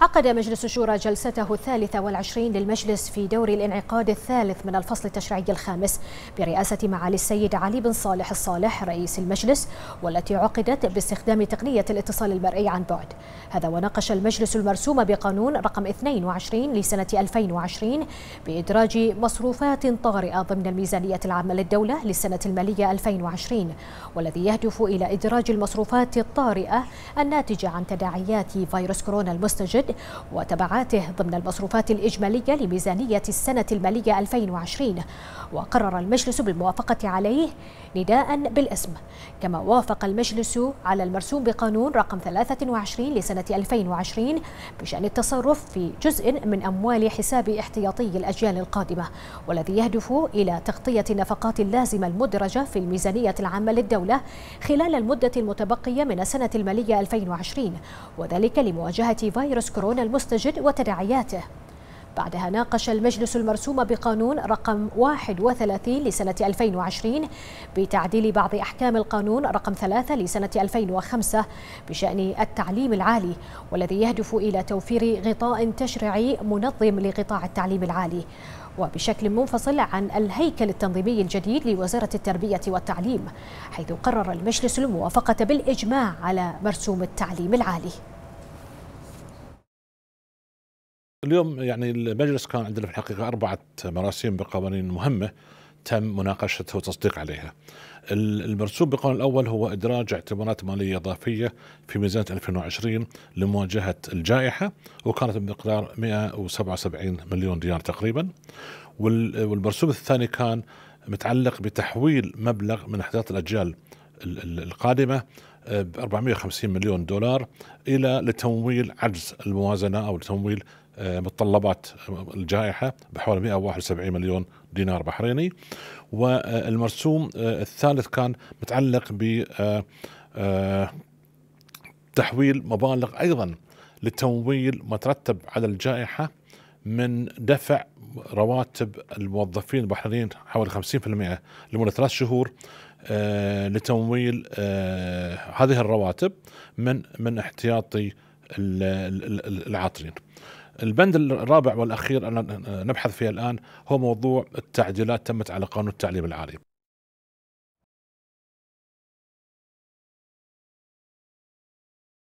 عقد مجلس الشورى جلسته الثالثة والعشرين للمجلس في دور الانعقاد الثالث من الفصل التشريعي الخامس برئاسة معالي السيد علي بن صالح الصالح رئيس المجلس والتي عقدت باستخدام تقنية الاتصال المرئي عن بعد هذا وناقش المجلس المرسوم بقانون رقم 22 لسنة 2020 بإدراج مصروفات طارئة ضمن الميزانية العامة للدولة للسنة المالية 2020 والذي يهدف إلى إدراج المصروفات الطارئة الناتجة عن تداعيات فيروس كورونا المستجد وتبعاته ضمن المصروفات الإجمالية لميزانية السنة المالية 2020 وقرر المجلس بالموافقة عليه نداء بالاسم كما وافق المجلس على المرسوم بقانون رقم 23 لسنة 2020 بشأن التصرف في جزء من أموال حساب احتياطي الأجيال القادمة والذي يهدف إلى تغطية النفقات اللازمة المدرجة في الميزانية العامة للدولة خلال المدة المتبقية من السنة المالية 2020 وذلك لمواجهة فيروس كورونا كورونا المستجد وتداعياته بعدها ناقش المجلس المرسوم بقانون رقم 31 لسنة 2020 بتعديل بعض أحكام القانون رقم 3 لسنة 2005 بشأن التعليم العالي والذي يهدف إلى توفير غطاء تشريعي منظم لقطاع التعليم العالي وبشكل منفصل عن الهيكل التنظيمي الجديد لوزارة التربية والتعليم حيث قرر المجلس الموافقة بالإجماع على مرسوم التعليم العالي اليوم يعني المجلس كان عندنا في الحقيقه اربعه مراسيم بقوانين مهمه تم مناقشتها وتصديق عليها. المرسوم بالقانون الاول هو ادراج اعتبارات ماليه اضافيه في ميزانيه 2020 لمواجهه الجائحه وكانت بمقدار 177 مليون دينار تقريبا. والمرسوم الثاني كان متعلق بتحويل مبلغ من احداث الاجيال القادمه آه، ب 450 مليون دولار الى لتمويل عجز الموازنه او لتمويل آه، متطلبات الجائحة بحوالي 171 مليون دينار بحريني والمرسوم آه، الثالث كان متعلق ب آه، تحويل مبالغ أيضا لتمويل ما ترتب على الجائحة من دفع رواتب الموظفين البحرينيين حوالي 50% لمدة ثلاث شهور لتمويل هذه الرواتب من من احتياطي العاطلين. البند الرابع والاخير أن نبحث فيه الان هو موضوع التعديلات تمت على قانون التعليم العالي